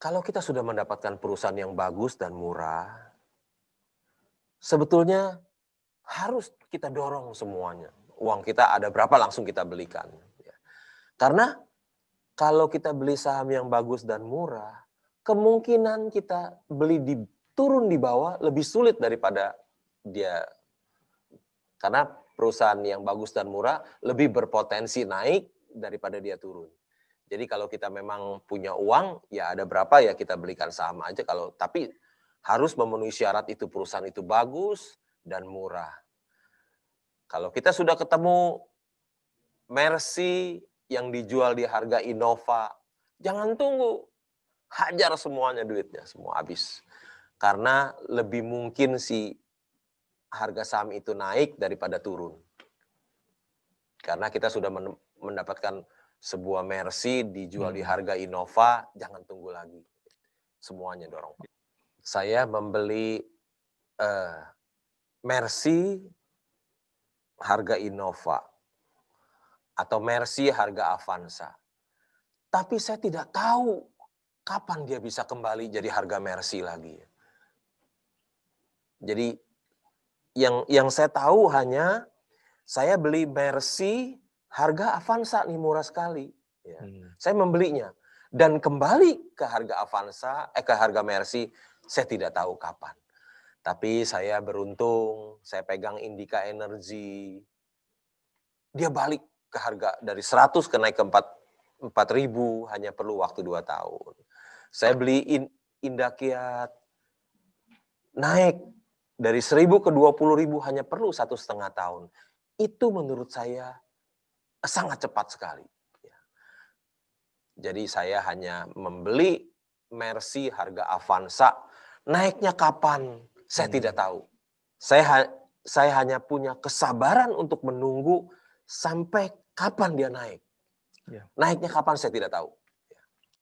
kalau kita sudah mendapatkan perusahaan yang bagus dan murah, sebetulnya harus kita dorong semuanya. Uang kita ada berapa langsung kita belikan. Ya. Karena kalau kita beli saham yang bagus dan murah, kemungkinan kita beli di turun di bawah lebih sulit daripada dia karena perusahaan yang bagus dan murah lebih berpotensi naik daripada dia turun. Jadi kalau kita memang punya uang, ya ada berapa ya kita belikan saham aja. Kalau tapi harus memenuhi syarat itu perusahaan itu bagus dan murah. Kalau kita sudah ketemu Mercy yang dijual di harga Innova, jangan tunggu, hajar semuanya duitnya, semua habis. Karena lebih mungkin si harga saham itu naik daripada turun. Karena kita sudah mendapatkan sebuah mercy dijual hmm. di harga Innova, jangan tunggu lagi. Semuanya dorong. Saya membeli uh, mercy harga Innova atau mercy harga Avanza. Tapi saya tidak tahu kapan dia bisa kembali jadi harga mercy lagi. Jadi yang yang saya tahu hanya saya beli mercy harga Avanza nih murah sekali. Ya. Hmm. Saya membelinya dan kembali ke harga Avanza, eh ke harga Mercy, saya tidak tahu kapan. Tapi saya beruntung, saya pegang Indika Energy. Dia balik ke harga dari 100 ke naik ke 4, 4 ribu, hanya perlu waktu 2 tahun. Saya beli in, Indakiat, naik dari 1000 ke 20 ribu hanya perlu satu setengah tahun. Itu menurut saya sangat cepat sekali. Ya. Jadi saya hanya membeli Mercy harga Avanza. Naiknya kapan? Saya hmm. tidak tahu. Saya saya hanya punya kesabaran untuk menunggu sampai kapan dia naik. Ya. Naiknya kapan saya tidak tahu.